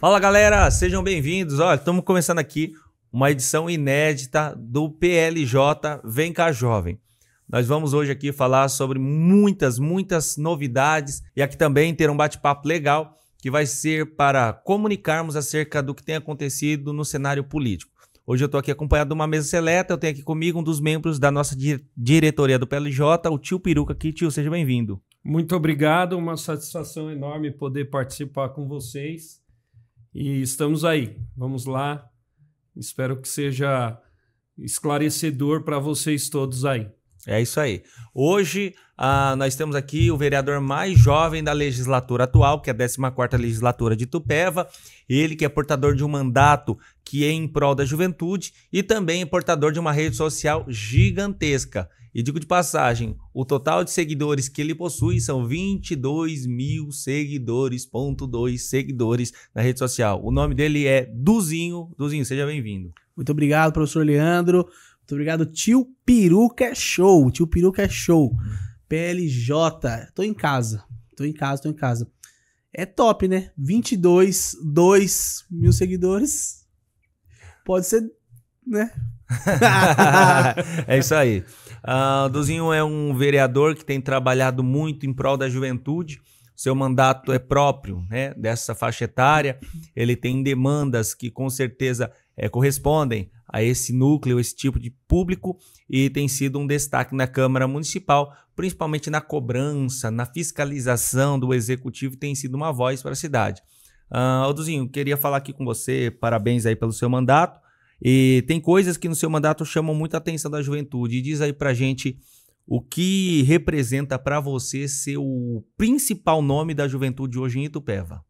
Fala galera, sejam bem-vindos. Olha, estamos começando aqui uma edição inédita do PLJ Vem Cá Jovem. Nós vamos hoje aqui falar sobre muitas, muitas novidades e aqui também ter um bate-papo legal que vai ser para comunicarmos acerca do que tem acontecido no cenário político. Hoje eu estou aqui acompanhado de uma mesa seleta, eu tenho aqui comigo um dos membros da nossa diretoria do PLJ, o tio Peruca aqui. Tio, seja bem-vindo. Muito obrigado, uma satisfação enorme poder participar com vocês e estamos aí. Vamos lá. Espero que seja esclarecedor para vocês todos aí. É isso aí. Hoje ah, nós temos aqui o vereador mais jovem da legislatura atual, que é a 14 legislatura de Tupéva. Ele que é portador de um mandato que é em prol da juventude e também é portador de uma rede social gigantesca. E digo de passagem, o total de seguidores que ele possui são 22 mil seguidores, ponto dois seguidores na rede social. O nome dele é Duzinho. Duzinho, seja bem-vindo. Muito obrigado, professor Leandro. Muito obrigado, tio Peruca é show. Tio Peruca é show. PLJ. Tô em casa. Tô em casa, tô em casa. É top, né? 22, 2 mil seguidores. Pode ser, né? é isso aí. Uh, o Duzinho é um vereador que tem trabalhado muito em prol da juventude. Seu mandato é próprio né, dessa faixa etária. Ele tem demandas que com certeza é, correspondem a esse núcleo, esse tipo de público, e tem sido um destaque na Câmara Municipal, principalmente na cobrança, na fiscalização do Executivo, tem sido uma voz para a cidade. Uh, ah, Alduzinho, queria falar aqui com você, parabéns aí pelo seu mandato. E tem coisas que no seu mandato chamam muita atenção da juventude. diz aí pra gente o que representa para você ser o principal nome da juventude hoje em Itupeva.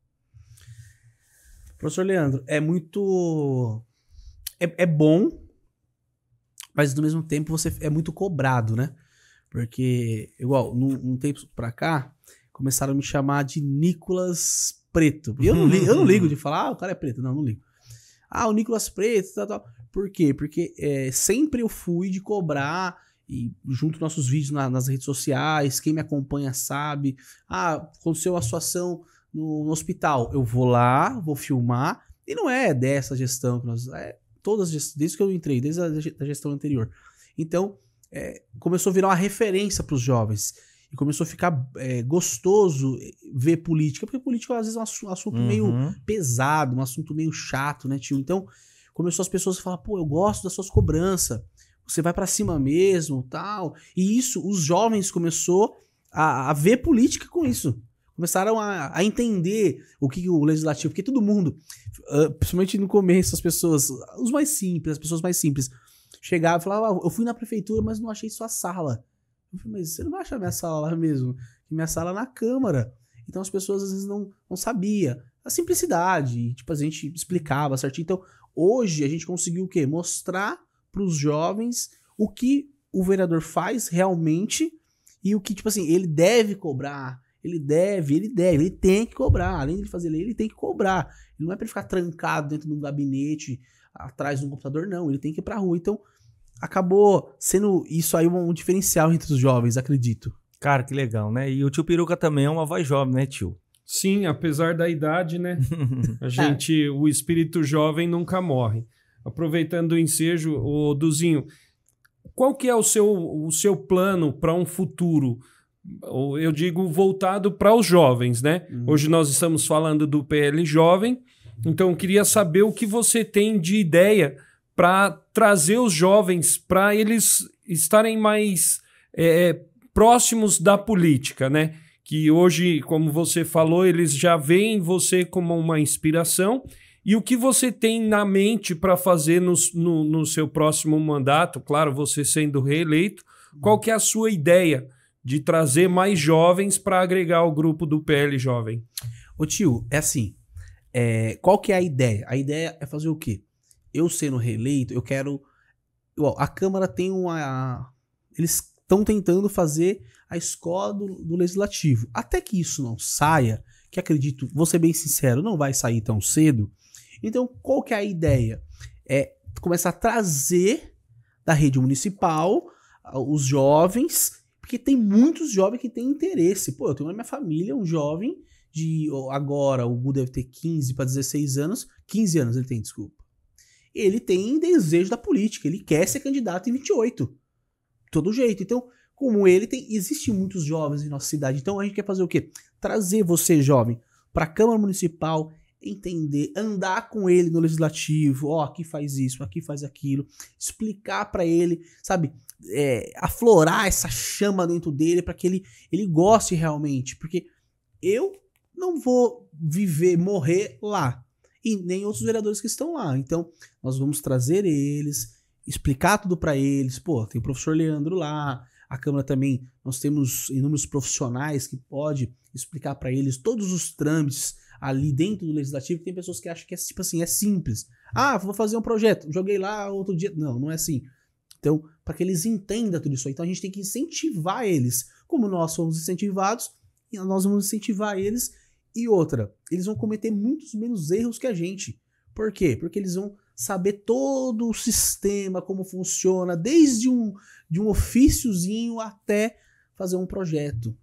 Professor Leandro, é muito. É, é bom, mas no mesmo tempo você é muito cobrado, né? Porque, igual, num, num tempo pra cá, começaram a me chamar de Nicolas Preto. E eu não, li, eu não ligo de falar, ah, o cara é preto. Não, não ligo. Ah, o Nicolas Preto, tal, tal. Por quê? Porque é, sempre eu fui de cobrar e junto nossos vídeos na, nas redes sociais, quem me acompanha sabe. Ah, aconteceu a situação no, no, hospital. Eu vou lá, vou filmar. E não é dessa gestão que nós. É todas desde que eu entrei, desde a gestão anterior. Então, é, começou a virar uma referência para os jovens e começou a ficar é, gostoso eh, ver política, porque política às vezes é um assunto uhum. meio pesado, um assunto meio chato, né, tio? Então, começou as pessoas a falar, pô, eu gosto das suas cobranças, você vai para cima mesmo, tal. E isso, os jovens começou a, a ver política com isso. Começaram a, a entender o que, que o legislativo, porque todo mundo, ah, principalmente no começo, as pessoas, os mais simples, as pessoas mais simples, chegavam e falavam, ah, eu fui na prefeitura, mas não achei sua sala. Eu falei, mas você não vai achar minha sala lá mesmo? Minha sala é na Câmara. Então as pessoas às vezes não, não sabia A simplicidade, tipo, a gente explicava certinho. Então, hoje a gente conseguiu o quê? Mostrar para os jovens o que o vereador faz realmente e o que, tipo assim, ele deve cobrar. Ele deve, ele deve, ele tem que cobrar. Além de fazer lei, ele tem que cobrar. Ele não é para ficar trancado dentro de um gabinete, atrás de um computador, não. Ele tem que ir para rua. Então, acabou sendo isso aí um diferencial entre os jovens, acredito. Cara, que legal, né? E o tio Peruca também é uma voz jovem, né, tio? Sim, apesar da idade, né? A gente, o espírito jovem nunca morre. Aproveitando o ensejo, o Duzinho, qual que é o seu, o seu plano para um futuro? Eu digo voltado para os jovens, né? Uhum. Hoje nós estamos falando do PL jovem, então eu queria saber o que você tem de ideia para trazer os jovens para eles estarem mais é, é, próximos da política, né? Que hoje, como você falou, eles já veem você como uma inspiração. E o que você tem na mente para fazer no, no, no, seu próximo mandato? Claro, você sendo reeleito, qual que é a sua ideia de trazer mais jovens para agregar ao grupo do PL Jovem? Ô tio, é assim, é, qual que é a ideia? A ideia é fazer o quê? eu sendo reeleito, eu quero. a Câmara tem uma. Eles estão tentando fazer a escola do, do, legislativo. Até que isso não saia, que acredito, vou ser bem sincero, não vai sair tão cedo. Então, qual que é a ideia? É começar a trazer da rede municipal os jovens, porque tem muitos jovens que têm interesse. Pô, eu tenho na minha família um jovem de agora, o Gu deve ter 15 para 16 anos, 15 anos ele tem, desculpa ele tem desejo da política, ele quer ser candidato em 28. Todo jeito. Então, como ele tem, existe muitos jovens em nossa cidade. Então a gente quer fazer o quê? Trazer você jovem para a Câmara Municipal, entender, andar com ele no legislativo, ó, oh, aqui faz isso, aqui faz aquilo, explicar para ele, sabe, é, aflorar essa chama dentro dele para que ele, ele goste realmente, porque eu não vou viver, morrer lá e nem outros vereadores que estão lá. Então, nós vamos trazer eles, explicar tudo para eles. Pô, tem o professor Leandro lá, a Câmara também, nós temos inúmeros profissionais que pode explicar para eles todos os trâmites ali dentro do legislativo. Tem pessoas que acham que é tipo assim, é simples. Ah, vou fazer um projeto, joguei lá outro dia. Não, não é assim. Então, para que eles entendam tudo isso aí. Então, a gente tem que incentivar eles. Como nós somos incentivados, nós vamos incentivar eles e outra, eles vão cometer muitos menos erros que a gente. Por quê? Porque eles vão saber todo o sistema, como funciona, desde um, de um ofíciozinho até fazer um projeto.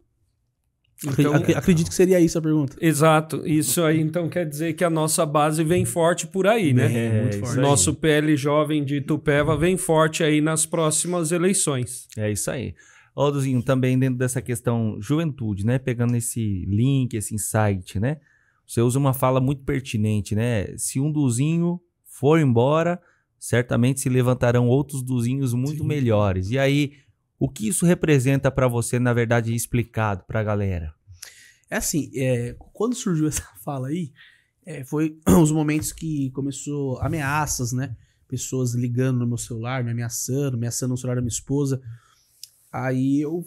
Então, é. acredito que seria isso a pergunta. Exato. Isso aí então quer dizer que a nossa base vem forte por aí, né? É, Muito forte. Nosso PL jovem de Tupéva vem forte aí nas próximas eleições. É isso aí. Aldozinho, também dentro dessa questão juventude, né? Pegando esse link, esse insight, né? Você usa uma fala muito pertinente, né? Se um duzinho for embora, certamente se levantarão outros duzinhos muito Sim. melhores. E aí, o que isso representa para você, na verdade, explicado para a galera? É assim, é, quando surgiu essa fala aí, é, foi os momentos que começou ameaças, né? Pessoas ligando no meu celular, me ameaçando, ameaçando o celular da minha esposa. Aí eu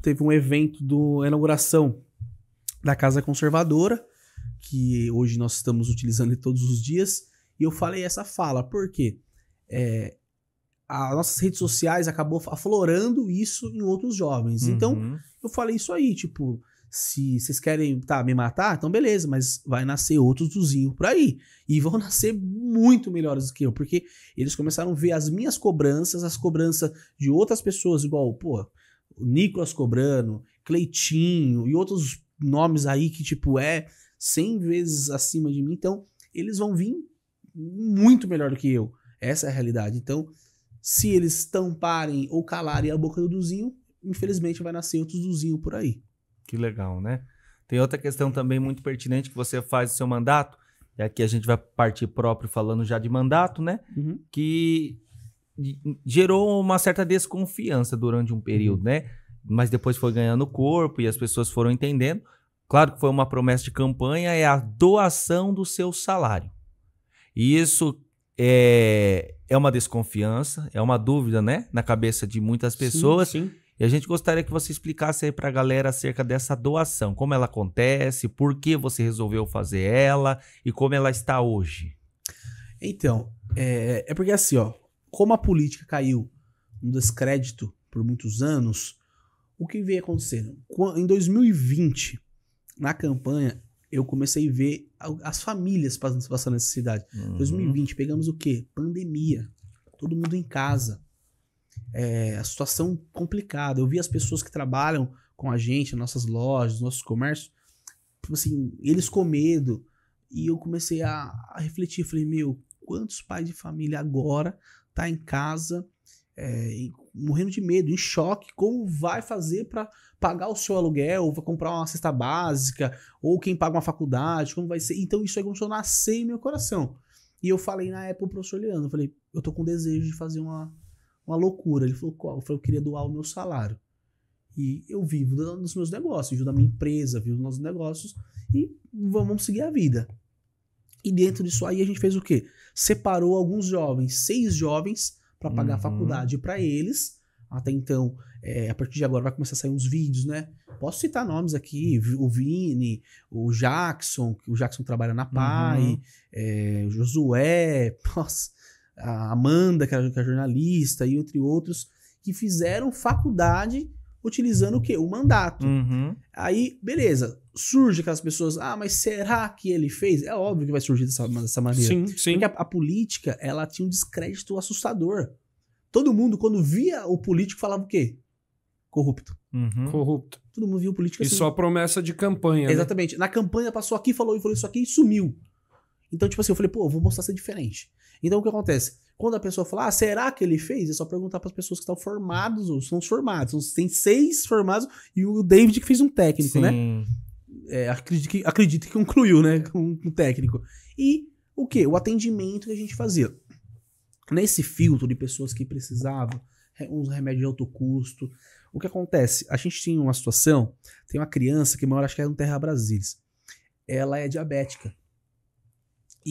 teve um evento do inauguração da Casa Conservadora, que hoje nós estamos utilizando todos os dias, e eu falei essa fala, porque é, as nossas redes sociais acabou aflorando isso em outros jovens. Então, uhum. Então, eu falei isso aí, tipo, se vocês querem, tá, me matar, então beleza, mas vai nascer outros duzinhos por aí. E vão nascer muito melhores do que eu, porque eles começaram a ver as minhas cobranças, as cobranças de outras pessoas, igual, pô, Nicolas cobrando, Cleitinho e outros nomes aí que, tipo, é 100 vezes acima de mim. Então, eles vão vir muito melhor do que eu. Essa é a realidade. Então, se eles tamparem ou calarem a boca do Duzinho, infelizmente vai nascer outro Duzinho por aí. Que legal, né? Tem outra questão também muito pertinente que você faz o seu mandato, e aqui a gente vai partir próprio falando já de mandato, né? Uhum. Que gerou uma certa desconfiança durante um período, uhum. né? Mas depois foi ganhando corpo e as pessoas foram entendendo. Claro que foi uma promessa de campanha, é a doação do seu salário. E isso é, é uma desconfiança, é uma dúvida, né? Na cabeça de muitas pessoas. Sim, sim. E a gente gostaria que você explicasse aí para a galera acerca dessa doação, como ela acontece, por que você resolveu fazer ela e como ela está hoje. Então, é, é porque assim, ó, como a política caiu no descrédito por muitos anos, o que veio acontecendo? Em 2020, na campanha, eu comecei a ver as famílias passando, necessidade. Uhum. 2020, pegamos o quê? Pandemia. Todo mundo em casa é, a situação complicada. Eu vi as pessoas que trabalham com a gente, nossas lojas, nossos comércios, tipo assim, eles com medo. E eu comecei a, a refletir, falei, meu, quantos pais de família agora tá em casa é, morrendo de medo, em choque, como vai fazer para pagar o seu aluguel, vai comprar uma cesta básica, ou quem paga uma faculdade, como vai ser. Então isso aí começou a nascer em meu coração. E eu falei na época pro professor Leandro, eu falei, eu tô com desejo de fazer uma uma loucura. Ele falou, qual? Eu falei, eu queria doar o meu salário. E eu vivo dos meus negócios, vivo da minha empresa, vivo dos nossos negócios e vamos seguir a vida. E dentro disso aí a gente fez o quê? Separou alguns jovens, seis jovens, para pagar uhum. a faculdade para eles. Até então, é, a partir de agora vai começar a sair uns vídeos, né? Posso citar nomes aqui, o Vini, o Jackson, que o Jackson trabalha na PAI, uhum. é, Josué, nossa, a Amanda, que é, é jornalista, e entre outros, que fizeram faculdade utilizando o quê? O mandato. Uhum. Aí, beleza, surge aquelas pessoas, ah, mas será que ele fez? É óbvio que vai surgir dessa, dessa maneira. Sim, sim. Porque a, a, política, ela tinha um descrédito assustador. Todo mundo, quando via o político, falava o quê? Corrupto. Uhum. Corrupto. Todo mundo via o político assim. E só promessa de campanha. Né? Exatamente. Né? Na campanha passou aqui, falou e falou isso aqui e sumiu. Então, tipo assim, eu falei, pô, eu vou mostrar ser diferente. Então, o que acontece? Quando a pessoa fala, ah, será que ele fez? É só perguntar para as pessoas que estão formadas ou são formados. Tem seis formados e o David que fez um técnico, né? Sim. né? É, acredito, que, acredito que concluiu, né? Um, um técnico. E o que? O atendimento que a gente fazia. Nesse filtro de pessoas que precisavam, uns remédios de alto custo. O que acontece? A gente tinha uma situação, tem uma criança que mora, acho que é no Terra Brasília. Ela é diabética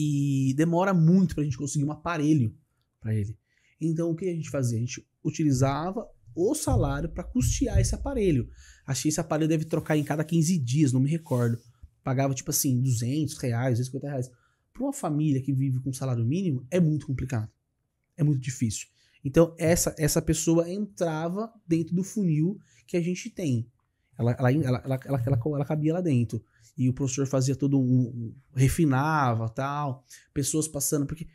e demora muito para a gente conseguir um aparelho para ele. Então o que a gente fazia? A gente utilizava o salário para custear esse aparelho. Achei que esse aparelho deve trocar em cada 15 dias, não me recordo. Pagava tipo assim 200 reais, 250 reais. Para uma família que vive com salário mínimo é muito complicado, é muito difícil. Então essa essa pessoa entrava dentro do funil que a gente tem. Ela ela ela, ela, ela, ela cabia lá dentro e o professor fazia todo um, refinava tal, pessoas passando, porque.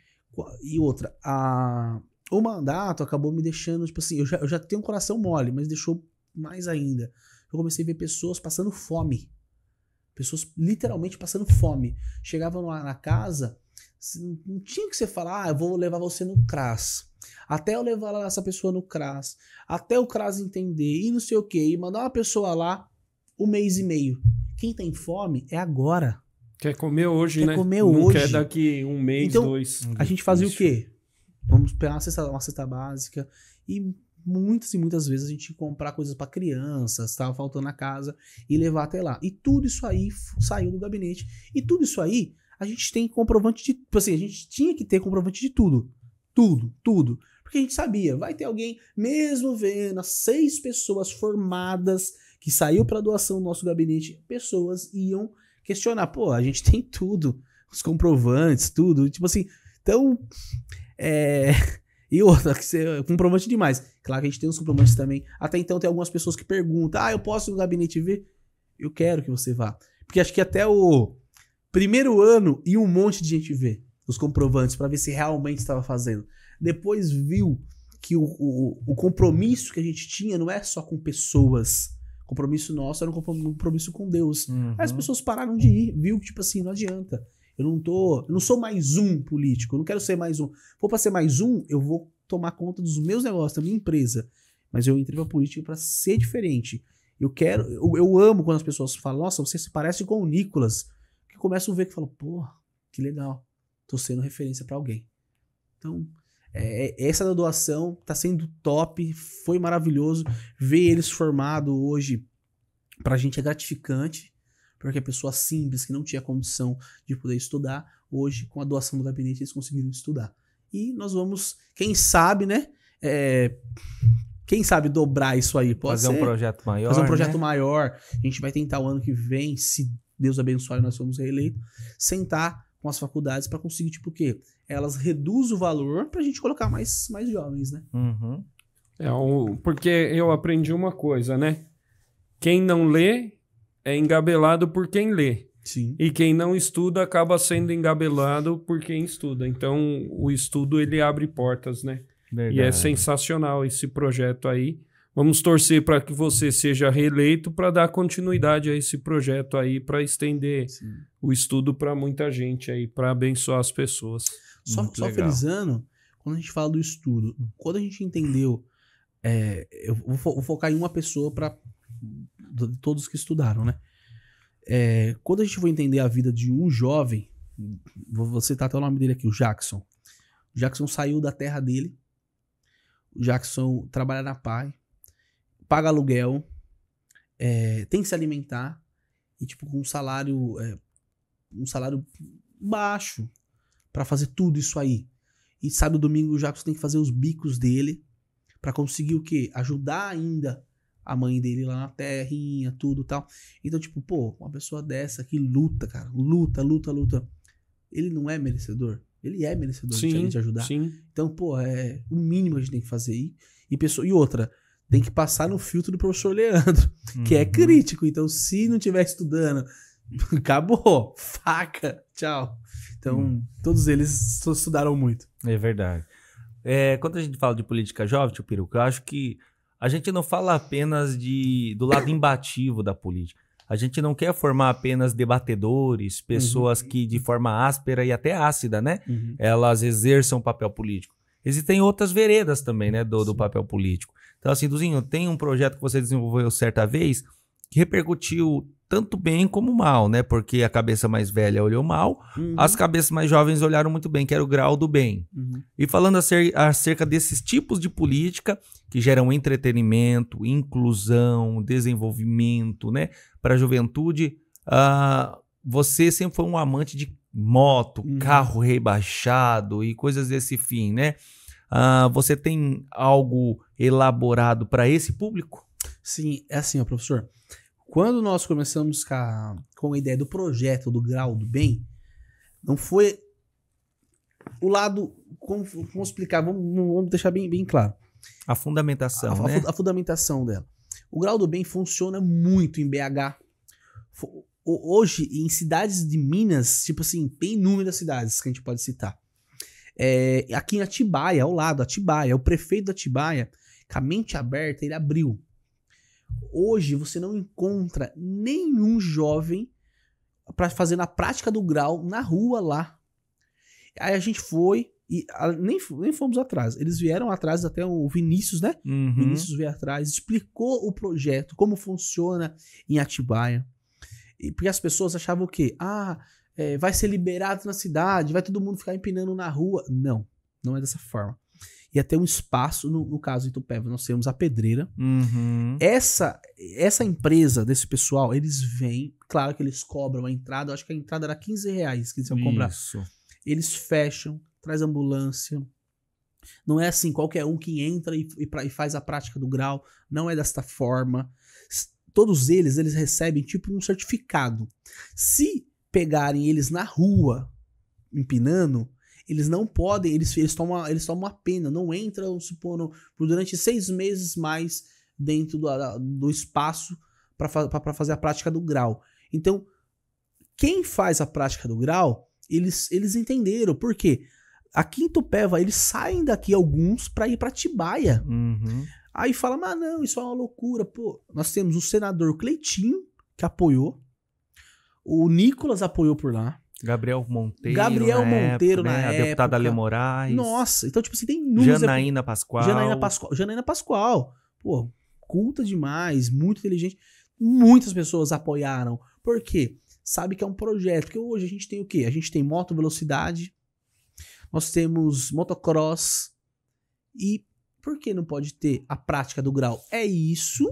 E outra, a, o mandato acabou me deixando, tipo assim, eu já, eu já tenho um coração mole, mas deixou mais ainda. Eu comecei a ver pessoas passando fome. Pessoas literalmente passando fome. Chegavam lá na casa, não tinha que você falar, ah, eu vou levar você no CRAS. Até eu levar essa pessoa no CRAS, até o CRAS entender e não sei o que, e mandar uma pessoa lá um mês e meio. Quem tem tá fome é agora. Quer comer hoje, quer né? Comer Não hoje. quer daqui um mês, então, dois. A gente fazia isso. o quê? Vamos pegar uma cesta, uma cesta básica e muitas e muitas vezes a gente comprar coisas para crianças, estava faltando na casa e levar até lá. E tudo isso aí saiu do gabinete. E tudo isso aí a gente tem comprovante de, tipo assim, a gente tinha que ter comprovante de tudo. Tudo, tudo. Porque a gente sabia, vai ter alguém, mesmo vendo as seis pessoas formadas que saiu para doação do nosso gabinete, pessoas iam questionar, pô, a gente tem tudo, os comprovantes, tudo, tipo assim, então, é... E outra, que comprovante demais. Claro que a gente tem os comprovantes também. Até então tem algumas pessoas que perguntam, ah, eu posso ir no gabinete ver? Eu quero que você vá. Porque acho que até o primeiro ano e um monte de gente vê os comprovantes para ver se realmente estava fazendo. Depois viu que o, o, o, compromisso que a gente tinha não é só com pessoas compromisso nosso era um compromisso com Deus. Uhum. Aí as uhum. pessoas pararam de ir, viu que, tipo assim, não adianta. Eu não tô. Eu não sou mais um político, eu não quero ser mais um. Vou para ser mais um, eu vou tomar conta dos meus negócios, da minha empresa. Mas eu entrei pra política para ser diferente. Eu quero. Eu, eu, amo quando as pessoas falam, nossa, você se parece com o Nicolas. Que começam a ver que falam, porra, que legal. Tô sendo referência para alguém. Então, é, é, essa doação tá sendo top, foi maravilhoso. Ver eles formado hoje pra gente é gratificante, porque a pessoa simples que não tinha condição de poder estudar, hoje com a doação do gabinete eles conseguiram estudar. E nós vamos, quem sabe, né? É, quem sabe dobrar isso aí? Pode fazer ser? um projeto maior. Fazer um projeto né? maior. A gente vai tentar o ano que vem, se Deus abençoar e nós formos reeleitos, sentar com as faculdades para conseguir, tipo, o quê? elas reduzem o valor para a gente colocar mais, mais jovens, né? Uhum. É, o, porque eu aprendi uma coisa, né? Quem não lê é engabelado por quem lê. Sim. E quem não estuda acaba sendo engabelado por quem estuda. Então, o estudo ele abre portas, né? Verdade. E é sensacional esse projeto aí. Vamos torcer para que você seja reeleito para dar continuidade a esse projeto aí, para estender Sim. o estudo para muita gente aí, para abençoar as pessoas. Só, só frisando, quando a gente fala do estudo, quando a gente entendeu, é, eu vou, fo vou, focar em uma pessoa para todos que estudaram, né? É, quando a gente for entender a vida de um jovem, vou citar até o nome dele aqui, o Jackson. O Jackson saiu da terra dele. O Jackson trabalha na PAI, paga aluguel, é, tem que se alimentar, e tipo, com um salário. É, um salário baixo para fazer tudo isso aí. E sábado e domingo o Jacobson tem que fazer os bicos dele para conseguir o quê? Ajudar ainda a mãe dele lá na terrinha, tudo tal. Então, tipo, pô, uma pessoa dessa que luta, cara, luta, luta, luta. Ele não é merecedor. Ele é merecedor sim, de, gente ajudar. Sim. Então, pô, é o mínimo que a gente tem que fazer. E, e, pessoa, e outra, tem que passar no filtro do professor Leandro, que é uhum. é crítico. Então, se não estiver estudando, acabou, faca, tchau. Então, uhum. todos eles estudaram muito. É verdade. É, quando a gente fala de política jovem, tio Peruca, eu acho que a gente não fala apenas de, do lado embativo da política. A gente não quer formar apenas debatedores, uhum. pessoas uhum. que de forma áspera e até ácida, né? Uhum. Elas exerçam um papel político. Existem outras veredas também, né, do, do papel político. Então, assim, Duzinho, tem um projeto que você desenvolveu certa vez que repercutiu tanto bem como mal, né? Porque a cabeça mais velha olhou mal, uhum. as cabeças mais jovens olharam muito bem, que era o grau do bem. Uhum. E falando acerca desses tipos de política que geram entretenimento, inclusão, desenvolvimento, né? Para a juventude, uh, você sempre foi um amante de moto, uhum. carro rebaixado e coisas desse fim, né? Uh, você tem algo elaborado para esse público? Sim, é assim, ó, professor. Quando nós começamos com a, com a ideia do projeto do Grau do Bem, não foi o lado. Como, como explicar? Vamos, vamos deixar bem, bem claro. A fundamentação. A, né? a, a fundamentação dela. O Grau do Bem funciona muito em BH hoje, em cidades de Minas, tipo assim, tem inúmeras cidades que a gente pode citar. É, aqui em Atibaia, ao lado, Atibaia, o prefeito de Atibaia, com a mente aberta, ele abriu. Hoje você não encontra nenhum jovem para fazer na prática do grau na rua lá. Aí a gente foi e a, nem, nem fomos atrás. Eles vieram atrás até o Vinícius, né? Uhum. Vinícius veio atrás, explicou o projeto, como funciona em Atibaia. E porque as pessoas achavam o quê? Ah, é, vai ser liberado na cidade, vai todo mundo ficar empinando na rua. Não, não é dessa forma. Ia ter um espaço, no, no caso de Itupeva, nós temos a pedreira. Uhum. Essa essa empresa desse pessoal, eles vêm, claro que eles cobram a entrada, eu acho que a entrada era 15 reais que eles iam cobrar. Isso. Eles fecham, traz ambulância, não é assim, qualquer um que entra e, e, pra, e, faz a prática do grau. Não é desta forma todos eles, eles recebem tipo um certificado. Se pegarem eles na rua empinando, eles não podem, eles, eles, tomam, eles tomam a pena, não entram, supondo, por durante seis meses mais dentro do, do espaço para fazer a prática do grau. Então, quem faz a prática do grau, eles, eles entenderam. Por quê? Aqui em Tupéva, eles saem daqui alguns para ir para Tibaia. Uhum. Aí fala, mas não, isso é uma loucura. Pô, nós temos o senador Cleitinho, que apoiou. O Nicolas apoiou por lá. Gabriel Monteiro. Gabriel na Monteiro, época, na época. Né? A deputada Ale Moraes. Nossa, então, tipo assim, tem inúmeros. Janaína Pascoal. Janaína Pascoal. Janaína Pascoal. Pô, culta demais, muito inteligente. Muitas pessoas apoiaram. Por quê? Sabe que é um projeto. Porque hoje a gente tem o quê? A gente tem moto velocidade, nós temos motocross e por que não pode ter a prática do grau? É isso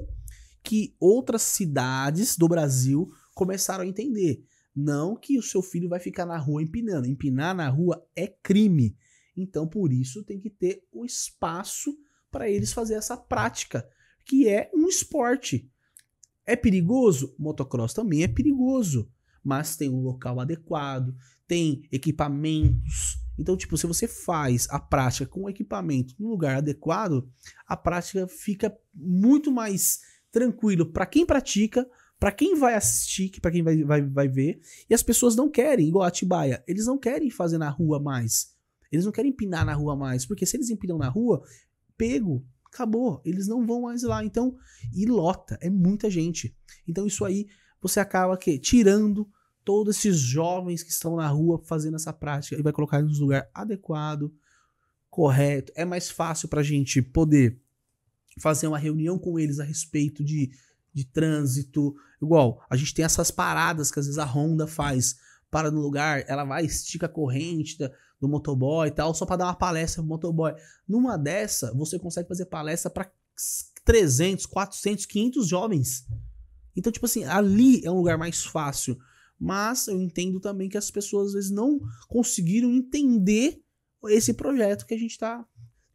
que outras cidades do Brasil começaram a entender. Não que o seu filho vai ficar na rua empinando. Empinar na rua é crime. Então, por isso, tem que ter o um espaço para eles fazer essa prática, que é um esporte. É perigoso? Motocross também é perigoso, mas tem um local adequado, tem equipamentos, então, tipo, se você faz a prática com equipamento no lugar adequado, a prática fica muito mais tranquilo para quem pratica, para quem vai assistir, para quem vai, vai, vai ver. E as pessoas não querem, igual a Atibaia, eles não querem fazer na rua mais. Eles não querem empinar na rua mais, porque se eles empinam na rua, pego, acabou, eles não vão mais lá. Então, e lota, é muita gente. Então isso aí você acaba que tirando todos esses jovens que estão na rua fazendo essa prática e vai colocar eles no lugar adequado, correto. É mais fácil para a gente poder fazer uma reunião com eles a respeito de, de trânsito. Igual, a gente tem essas paradas que às vezes a Honda faz. Para no lugar, ela vai, estica a corrente da, do motoboy e tal, só para dar uma palestra pro motoboy. Numa dessa, você consegue fazer palestra para 300, 400, 500 jovens. Então, tipo assim, ali é um lugar mais fácil mas eu entendo também que as pessoas às vezes não conseguiram entender esse projeto que a gente está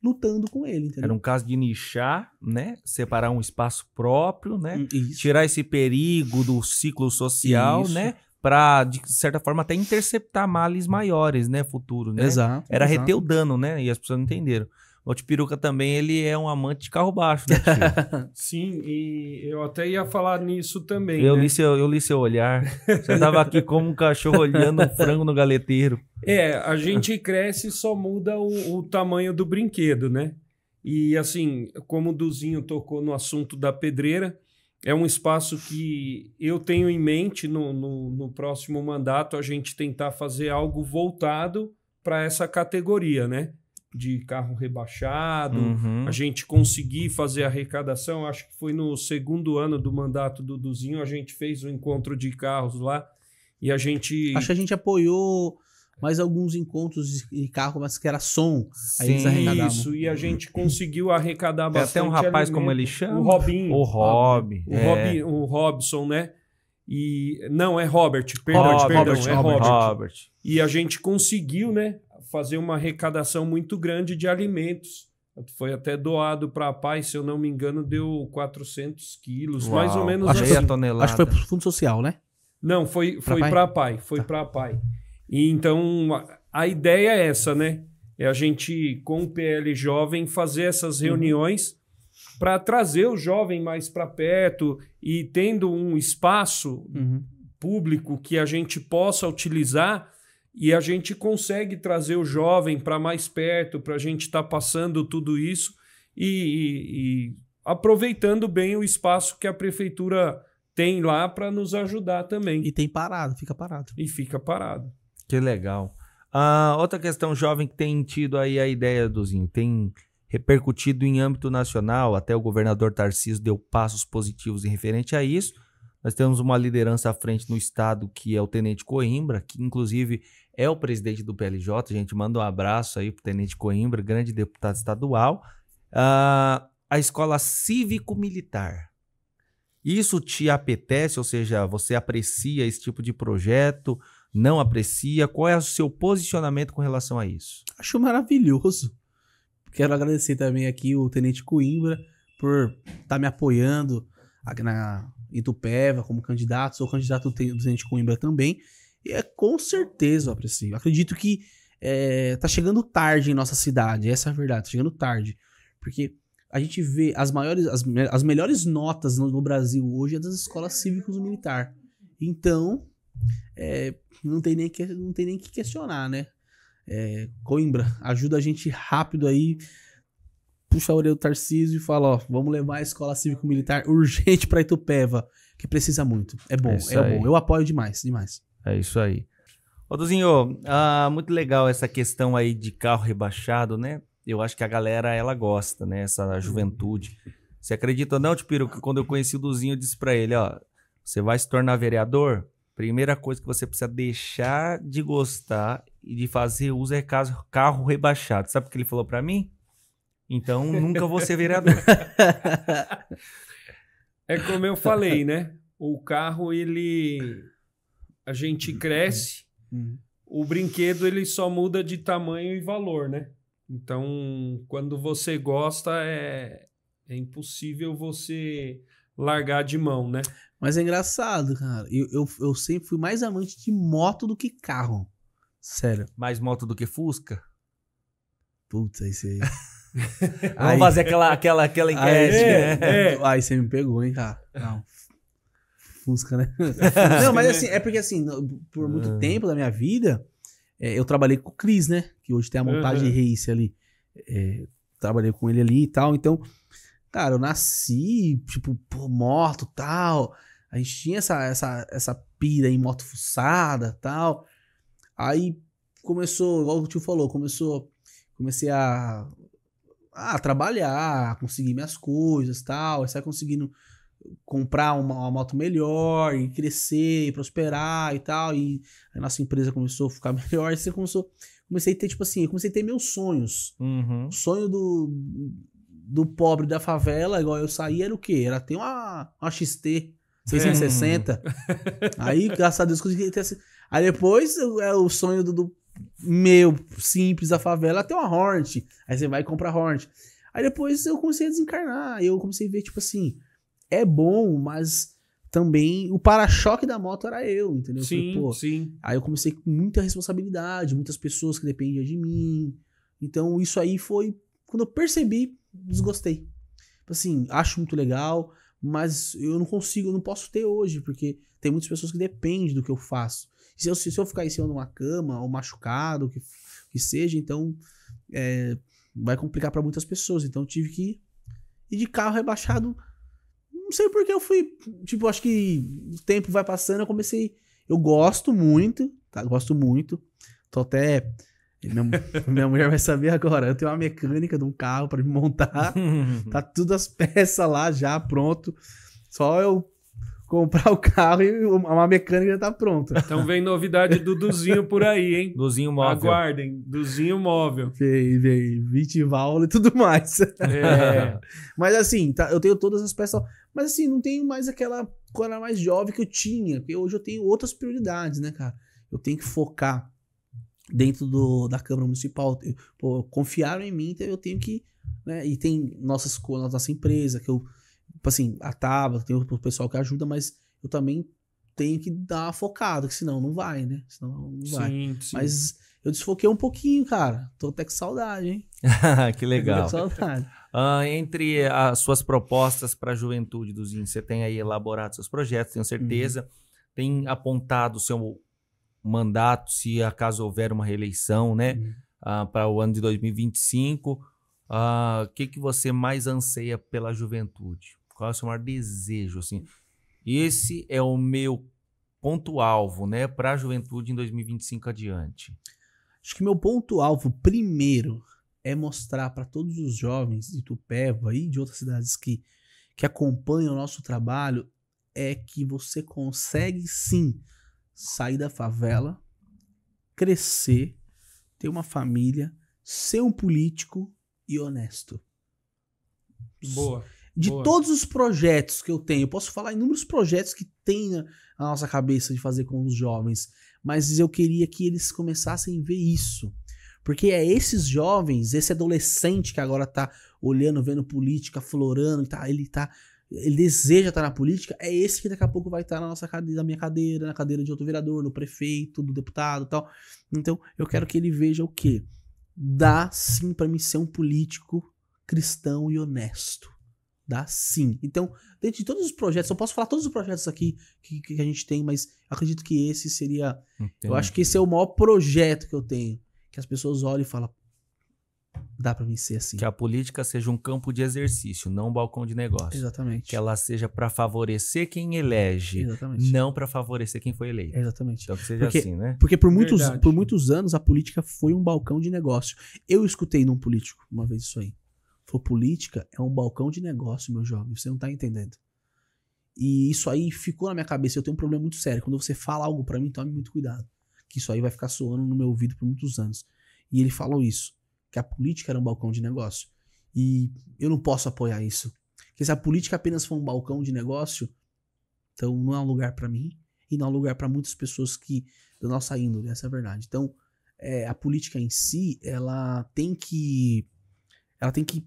lutando com ele. Entendeu? Era um caso de nichar, né? Separar um espaço próprio, né? Hum, isso. Tirar esse perigo do ciclo social, Isso. né? Para, de certa forma, até interceptar males maiores, né? Futuro, né? Exato. Era exato. reter o dano, né? E as pessoas não entenderam. O Peruca também, ele é um amante de carro baixo, né, tio? Sim, e eu até ia falar nisso também. Eu, né? li, seu, eu li seu olhar. Você estava aqui como um cachorro olhando um frango no galeteiro. É, a gente cresce e só muda o, o tamanho do brinquedo, né? E assim, como o Duzinho tocou no assunto da pedreira, é um espaço que eu tenho em mente no, no, no próximo mandato a gente tentar fazer algo voltado para essa categoria, né? de carro rebaixado, uhum. a gente conseguir fazer arrecadação. Acho que foi no segundo ano do mandato do Duzinho, a gente fez o um encontro de carros lá e a gente. Acho que a gente apoiou mais alguns encontros de carro, mas que era som. Aí eles Isso, e a gente conseguiu arrecadar bastante. Tem até um rapaz, alimento. como ele chama? O Robin O Rob. O, é. Robin, o Robson, né? E não é Robert, perdão, Robert, perdão, Robert, é Robert. Robert. E a gente conseguiu, né, fazer uma arrecadação muito grande de alimentos. Foi até doado para a pai se eu não me engano, deu 400 quilos, Uau, mais ou menos acho assim. tonelada. acho que foi para o Fundo Social, né? Não, foi foi para a PAI, foi tá. para a PAI. E então a, a, ideia é essa, né? É a gente com o PL jovem fazer essas uhum. reuniões uhum. para trazer o jovem mais para perto e tendo um espaço uhum. público que a gente possa utilizar e a gente consegue trazer o jovem para mais perto, para a gente estar tá passando tudo isso e, e, e aproveitando bem o espaço que a prefeitura tem lá para nos ajudar também. E tem parado, fica parado. E fica parado. Que legal. Ah, outra questão jovem que tem tido aí a ideia, Duzinho, tem repercutido em âmbito nacional, até o governador Tarcísio deu passos positivos em referente a isso. Nós temos uma liderança à frente no estado que é o Tenente Coimbra, que inclusive é o presidente do PLJ. A gente manda um abraço aí pro Tenente Coimbra, grande deputado estadual. Uh, a escola cívico-militar. Isso te apetece, ou seja, você aprecia esse tipo de projeto, não aprecia? Qual é o seu posicionamento com relação a isso? Acho maravilhoso. Quero agradecer também aqui o Tenente Coimbra por estar tá me apoiando aqui na Itupeva como candidato. Sou candidato do Tenente Coimbra também. É, com certeza eu aprecio. Acredito que é, tá chegando tarde em nossa cidade. Essa é a verdade, tá chegando tarde. Porque a gente vê as maiores, as, as melhores notas no, no Brasil hoje é das escolas cívicos militar. Então, é, não, tem nem que, não tem nem que questionar, né? É, Coimbra, ajuda a gente rápido aí. Puxa a orelha do Tarcísio e fala: ó, vamos levar a escola cívico-militar urgente para Itupeva, que precisa muito. É bom, é, é bom. Eu apoio demais, demais. É isso aí. Ô, Duzinho, ah, muito legal essa questão aí de carro rebaixado, né? Eu acho que a galera, ela gosta, né? Essa juventude. Você acredita ou não, Tipiro, que quando eu conheci o Duzinho, eu disse pra ele, ó, você vai se tornar vereador? Primeira coisa que você precisa deixar de gostar e de fazer uso é carro rebaixado. Sabe o que ele falou para mim? Então, nunca vou ser vereador. é como eu falei, né? O carro, ele a gente uhum. cresce, uhum. o brinquedo ele só muda de tamanho e valor, né? Então, quando você gosta, é, é impossível você largar de mão, né? Mas é engraçado, cara. Eu, eu, eu sempre fui mais amante de moto do que carro. Sério. Mais moto do que Fusca? Puta, isso aí. Vamos fazer aquela, aquela, aquela enquete. Aí, né? é, é. aí você me pegou, hein, cara. Não, Fusca, né? É Fusca, não, mas né? assim, é porque assim, por ah. muito tempo da minha vida, é, eu trabalhei com o Cris, né? Que hoje tem a montagem uhum. Race ali. É, trabalhei com ele ali e tal. Então, cara, eu nasci, tipo, pô, morto tal. A gente tinha essa, essa, essa pira em moto fuçada tal. Aí começou, igual o tio falou, começou. Comecei a, a trabalhar, a conseguir minhas coisas tal. Aí sai conseguindo comprar uma, uma, moto melhor e crescer e prosperar e tal. E a nossa empresa começou a ficar melhor. E você começou. Comecei a ter, tipo assim, comecei a ter meus sonhos. Uhum. O sonho do, do pobre da favela, igual eu saí, era o quê? Era ter uma, uma XT 660. É. Aí, graças a Deus, consegui ter. Aí depois é o sonho do, do meu simples da favela ter uma Hornet. Aí você vai e compra a Hornet. Aí depois eu comecei a desencarnar. Eu comecei a ver, tipo assim, é bom, mas também o para-choque da moto era eu, entendeu? Sim, pô, sim. Aí eu comecei com muita responsabilidade, muitas pessoas que dependiam de mim. Então isso aí foi quando eu percebi, desgostei. Tipo assim, acho muito legal, mas eu não consigo, eu não posso ter hoje, porque tem muitas pessoas que dependem do que eu faço. Se eu, se eu ficar em cima de uma cama, ou machucado, que, que seja, então é, vai complicar para muitas pessoas. Então tive que ir de carro rebaixado não sei porque eu fui. Tipo, acho que o tempo vai passando, eu comecei. Eu gosto muito, tá? Gosto muito. Tô até. Minha, minha mulher vai saber agora. Eu tenho uma mecânica de um carro para me montar. tá tudo as peças lá já pronto. Só eu comprar o carro e uma mecânica já tá pronta. Então vem novidade do Duzinho por aí, hein? Duzinho móvel. Aguardem, Duzinho móvel. Vem, vem, 20 válvulas e tudo mais. É. Mas assim, tá, eu tenho todas as peças. Mas assim, não tenho mais aquela quando era mais jovem que eu tinha, porque hoje eu tenho outras prioridades, né, cara? Eu tenho que focar dentro do, da Câmara Municipal, pô, confiaram em mim, então eu tenho que, né, e tem nossas, nossa empresa, que eu, tipo assim, a tábua, tem o pessoal que ajuda, mas eu também tenho que dar focado, que senão não vai, né? Senão não vai. Sim, sim. Mas eu desfoquei um pouquinho, cara. Tô até com saudade, hein? que legal. Tô com saudade. Uh, entre as suas propostas para a juventude do Zinho, você tem aí elaborado seus projetos, tenho certeza. Uhum. Tem apontado o seu mandato, se acaso houver uma reeleição, né? Uhum. Uh, ah, para o ano de 2025. O uh, que, que você mais anseia pela juventude? Qual é o seu maior desejo? Assim? Esse é o meu ponto-alvo né, para a juventude em 2025 adiante. Acho que meu ponto-alvo primeiro é mostrar para todos os jovens de Tupéva e de outras cidades que, que acompanham o nosso trabalho é que você consegue sim sair da favela, crescer, ter uma família, ser um político e honesto. Boa. De boa. todos os projetos que eu tenho, eu posso falar inúmeros projetos que tem na nossa cabeça de fazer com os jovens, mas eu queria que eles começassem a ver isso. Porque é esses jovens, esse adolescente que agora tá olhando, vendo política, florando, tá, ele tá. Ele deseja estar tá na política, é esse que daqui a pouco vai estar tá na nossa cadeira, na minha cadeira, na cadeira de outro vereador, do prefeito, do deputado tal. Então, eu quero que ele veja o quê? Dá sim para mim ser um político cristão e honesto dá sim. Então, dentro de todos os projetos, eu posso falar todos os projetos aqui que, que a gente tem, mas acredito que esse seria. Entendi. Eu acho que esse é o maior projeto que eu tenho. Que as pessoas olham e falam. Dá para mim ser assim. Que a política seja um campo de exercício, não um balcão de negócio. Exatamente. Que ela seja para favorecer quem elege, Exatamente. não para favorecer quem foi eleito. Exatamente. Então que seja porque, assim, né? Porque por muitos, por muitos anos a política foi um balcão de negócio. Eu escutei num político uma vez isso aí. Falou, política é um balcão de negócio, meu jovem, você não tá entendendo. E isso aí ficou na minha cabeça, eu tenho um problema muito sério. Quando você fala algo para mim, tome muito cuidado. Que isso aí vai ficar soando no meu ouvido por muitos anos. E ele falou isso, que a política era um balcão de negócio. E eu não posso apoiar isso. Porque se a política é apenas for um balcão de negócio, então não é um lugar para mim e não é um lugar para muitas pessoas que da nossa índole, essa é a verdade. Então, é, a política em si, ela tem que ela tem que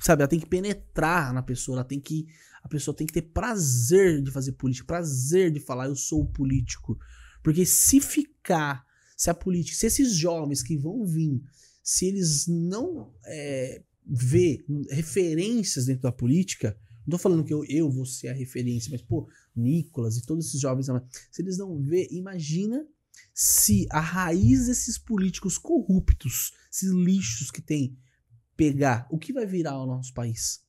sabe, ela tem que penetrar na pessoa, ela tem que a pessoa tem que ter prazer de fazer política, prazer de falar eu sou político. Porque se ficar, se a política, se esses jovens que vão vir, se eles não é, vê referências dentro da política, não tô falando que eu, eu vou ser a referência, mas pô, Nicolas e todos esses jovens, se eles não vê, imagina se a raiz desses políticos corruptos, esses lixos que tem pegar, o que vai virar o nosso país?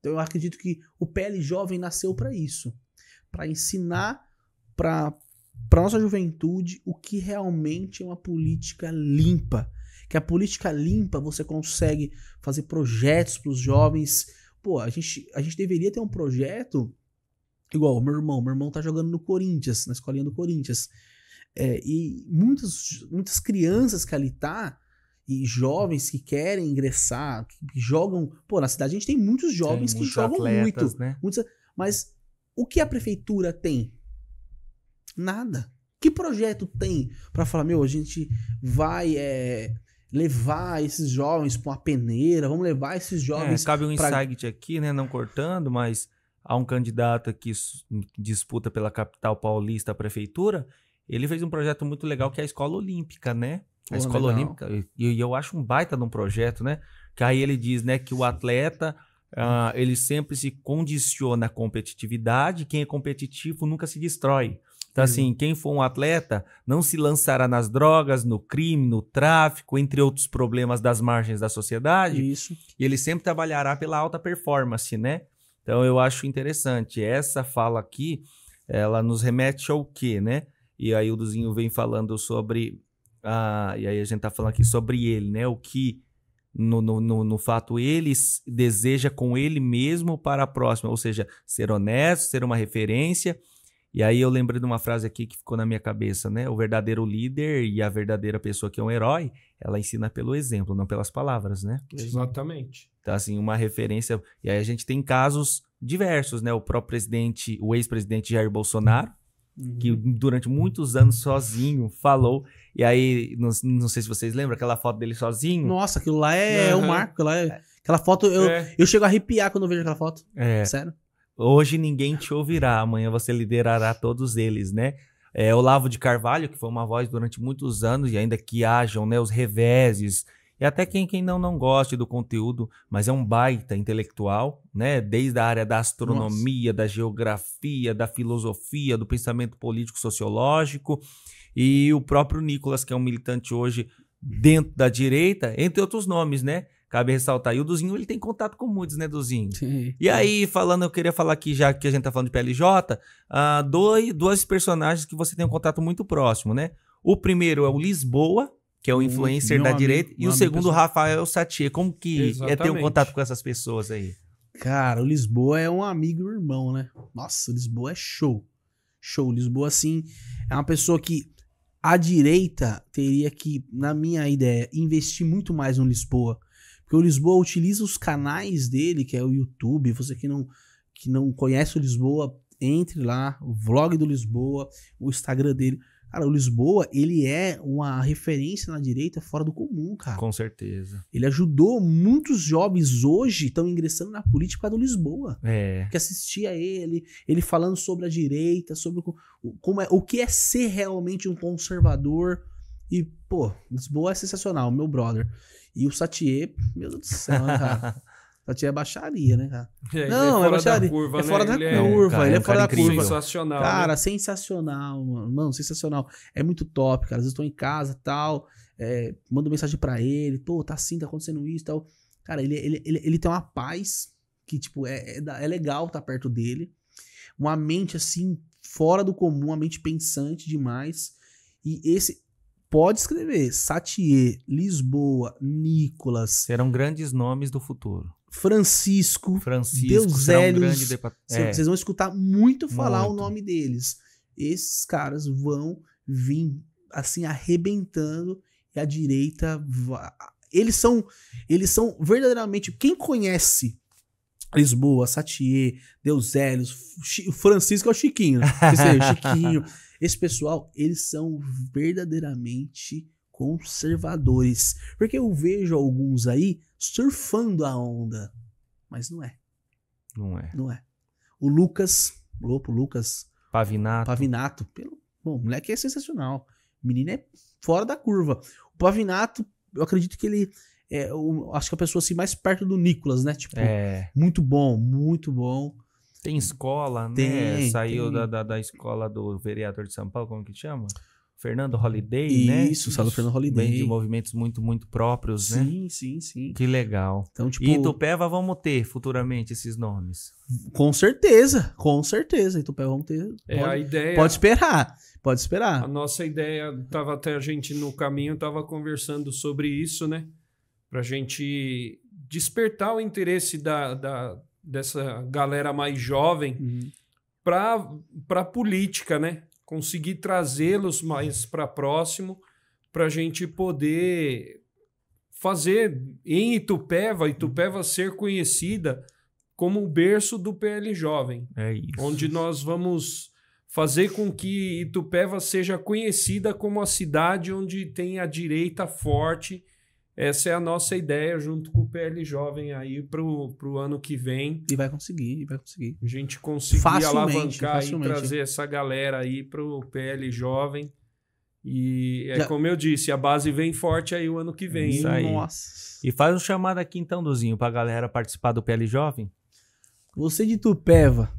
Então eu acredito que o PL jovem nasceu para isso, para ensinar para para nossa juventude o que realmente é uma política limpa. Que a política limpa você consegue fazer projetos para os jovens. Pô, a gente, a gente deveria ter um projeto igual meu irmão. Meu irmão tá jogando no Corinthians, na escolinha do Corinthians. É, e muitas, muitas crianças que ali tá, e jovens que querem ingressar, que jogam. Pô, na cidade a gente tem muitos jovens tem que jogam atletas, muito. Né? Muitos, mas o que a prefeitura tem? Nada. Que projeto tem para falar, meu, a gente vai é, levar esses jovens para uma peneira, vamos levar esses é, jovens. É, cabe um pra... insight aqui, né? Não cortando, mas há um candidato hum, que disputa pela capital paulista a prefeitura. Ele fez um projeto muito legal que é a escola olímpica, né? Porra, a escola legal. olímpica, e, e, eu acho um baita de um projeto, né? Que aí ele diz, né, que o atleta, uh, ele sempre se condiciona à competitividade, quem é competitivo nunca se destrói. Então, assim, quem for um atleta não se lançará nas drogas, no crime, no tráfico, entre outros problemas das margens da sociedade. Isso. E ele sempre trabalhará pela alta performance, né? Então, eu acho interessante. Essa fala aqui, ela nos remete ao quê, né? E aí o Duzinho vem falando sobre ah, e aí a gente tá falando aqui sobre ele, né? O que, no, no, no, no fato, ele deseja com ele mesmo para a próxima. Ou seja, ser honesto, ser uma referência. E aí eu lembrei de uma frase aqui que ficou na minha cabeça, né? O verdadeiro líder e a verdadeira pessoa que é um herói, ela ensina pelo exemplo, não pelas palavras, né? Exatamente. Então, assim, uma referência. E aí a gente tem casos diversos, né? O próprio presidente, o ex-presidente Jair Bolsonaro, uhum. que durante muitos anos sozinho falou e aí, não, não, sei se vocês lembram, aquela foto dele sozinho. Nossa, aquilo lá é uhum. o marco. Aquela, é, é, aquela foto, eu, é. eu chego a arrepiar quando eu vejo aquela foto. É. Sério. Hoje ninguém te ouvirá, amanhã você liderará todos eles, né? É, Olavo de Carvalho, que foi uma voz durante muitos anos, e ainda que hajam né, os reveses, e até quem, quem não, não goste do conteúdo, mas é um baita intelectual, né? Desde a área da astronomia, Nossa. da geografia, da filosofia, do pensamento político sociológico. E o próprio Nicolas, que é um militante hoje dentro da direita, entre outros nomes, né? Cabe ressaltar. E o Duzinho, ele tem contato com muitos, né, Duzinho? Sim. E aí, falando, eu queria falar aqui, já que a gente tá falando de PLJ, uh, ah, dois, dois personagens que você tem um contato muito próximo, né? O primeiro é o Lisboa, que é o influencer da amigo, direita, e o segundo, Rafael Satie. Como que Exatamente. é ter um contato com essas pessoas aí? Cara, o Lisboa é um amigo e irmão, né? Nossa, o Lisboa é show. Show. Lisboa, assim, é uma pessoa que a direita teria que, na minha ideia, investir muito mais no Lisboa. Porque o Lisboa utiliza os canais dele, que é o YouTube. Você que não, que não conhece o Lisboa, entre lá. O vlog do Lisboa, o Instagram dele. Cara, o Lisboa, ele é uma referência na direita fora do comum, cara. Com certeza. Ele ajudou muitos jovens hoje estão ingressando na política do Lisboa. É. Que assistia ele, ele falando sobre a direita, sobre o, como é, o que é ser realmente um conservador. E, pô, Lisboa é sensacional, meu brother. E o Satie, meu Deus do céu, né, cara. Só tinha baixaria, né, cara? É, é não, é, é baixaria. Curva, é né? fora da ele é curva, é, ele é, fora da curva. Sensacional. Né? Cara, né? sensacional, mano. Mano, sensacional. É muito top, cara. Às vezes eu tô em casa e tal, é, mando mensagem para ele, pô, tá assim, tá acontecendo isso e tal. Cara, ele, ele, ele, ele, tem uma paz que, tipo, é, é, é legal estar tá perto dele. Uma mente, assim, fora do comum, uma mente pensante demais. E esse, pode escrever. Satie, Lisboa, Nicolas. Serão grandes nomes do futuro. Francisco, Francisco é Deusélios. É. Vocês vão escutar muito falar muito. o nome deles. Esses caras vão vir assim arrebentando e a direita eles são eles são verdadeiramente quem conhece Lisboa, Satier, Deusélios, Francisco é o Chiquinho, né? Chiquinho. Esse pessoal, eles são verdadeiramente conservadores. Porque eu vejo alguns aí surfando a onda. Mas não é. Não é. Não é. O Lucas, louco, Lucas. Pavinato. Pavinato. Pelo, bom, o moleque é sensacional. menino é fora da curva. O Pavinato, eu acredito que ele. É, eu, acho que a pessoa assim, mais perto do Nicolas, né? Tipo, é. muito bom, muito bom. Tem escola, né? tem, né? Saiu tem. Da, da, da escola do vereador de São Paulo, como que chama? Fernando Holiday, isso, né? Isso, sala Fernando Holiday. Bem de movimentos muito, muito próprios, sim, né? Sim, sim, sim. Que legal. Então, tipo... E Itupeva vamos ter futuramente esses nomes? Com certeza, com certeza. Itupeva vamos ter. É a ideia. Pode esperar, pode esperar. A nossa ideia, tava até a gente no caminho, tava conversando sobre isso, né? Pra gente despertar o interesse da, da dessa galera mais jovem uhum. para pra política, né? conseguir trazê-los mais para próximo, para a gente poder fazer em Itupeva, Itupeva uhum. ser conhecida como o berço do PL Jovem. É isso. Onde nós vamos fazer com que Itupeva seja conhecida como a cidade onde tem a direita forte essa é a nossa ideia junto com o PL Jovem aí pro, pro ano que vem. E vai conseguir, e vai conseguir. A gente conseguir facilmente, alavancar facilmente. e trazer essa galera aí pro PL Jovem. E é Já. como eu disse, a base vem forte aí o ano que vem. Isso aí. Nossa. E faz um chamado aqui então, Duzinho, pra galera participar do PL Jovem. Você de Tupeva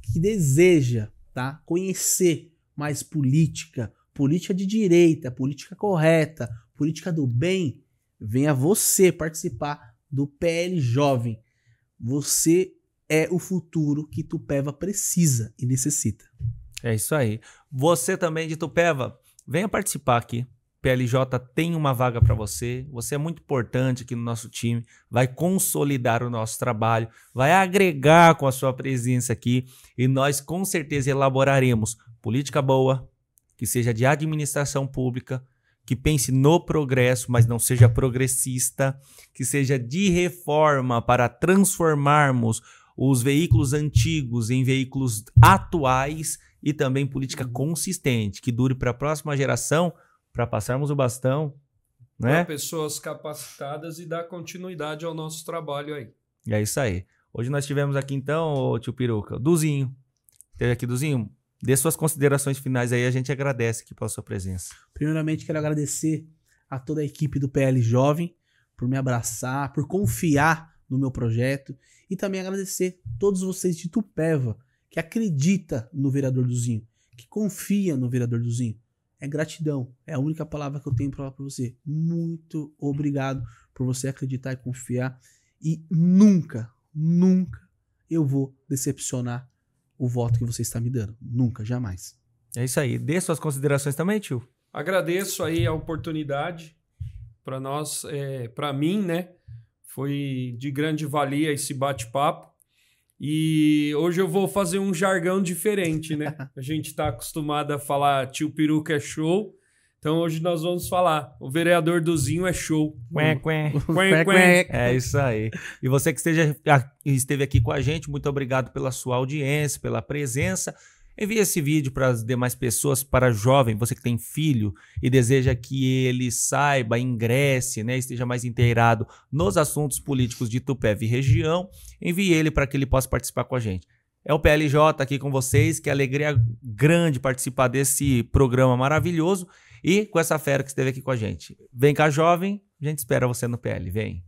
que deseja, tá, conhecer mais política, política de direita, política correta, política do bem, Venha você participar do PL Jovem. Você é o futuro que Tupéva precisa e necessita. É isso aí. Você também de Tupéva, venha participar aqui. PLJ tem uma vaga para você. Você é muito importante aqui no nosso time, vai consolidar o nosso trabalho, vai agregar com a sua presença aqui e nós com certeza elaboraremos política boa, que seja de administração pública, que pense no progresso, mas não seja progressista, que seja de reforma para transformarmos os veículos antigos em veículos atuais e também política uhum. consistente, que dure para a próxima geração, para passarmos o bastão. Né? Para pessoas capacitadas e dar continuidade ao nosso trabalho aí. E É isso aí. Hoje nós tivemos aqui então, tio Peruca, Duzinho. Teve aqui Duzinho, Dê suas considerações finais aí, a gente agradece aqui pela sua presença. Primeiramente, quero agradecer a toda a equipe do PL Jovem por me abraçar, por confiar no meu projeto e também agradecer todos vocês de Tupéva que acredita no vereador Duzinho, que confia no vereador Duzinho. É gratidão, é a única palavra que eu tenho para falar para você. Muito obrigado por você acreditar e confiar e nunca, nunca eu vou decepcionar o voto que você está me dando. Nunca, jamais. É isso aí. Dê suas considerações também, tio. Agradeço aí a oportunidade. Para nós, é, para mim, né? Foi de grande valia esse bate-papo. E hoje eu vou fazer um jargão diferente, né? a gente está acostumado a falar tio peruca é show. Então hoje nós vamos falar. O vereador Duzinho é show. Quém, quém. Quém, quém. É isso aí. E você que esteja, esteve aqui com a gente, muito obrigado pela sua audiência, pela presença. Envie esse vídeo para as demais pessoas, para jovem, você que tem filho e deseja que ele saiba, ingresse, né, esteja mais inteirado nos assuntos políticos de Tupéva e região. Envie ele para que ele possa participar com a gente. É o PLJ aqui com vocês, que alegria grande participar desse programa maravilhoso. E com essa fera que esteve aqui com a gente. Vem cá, jovem, a gente espera você no PL. Vem.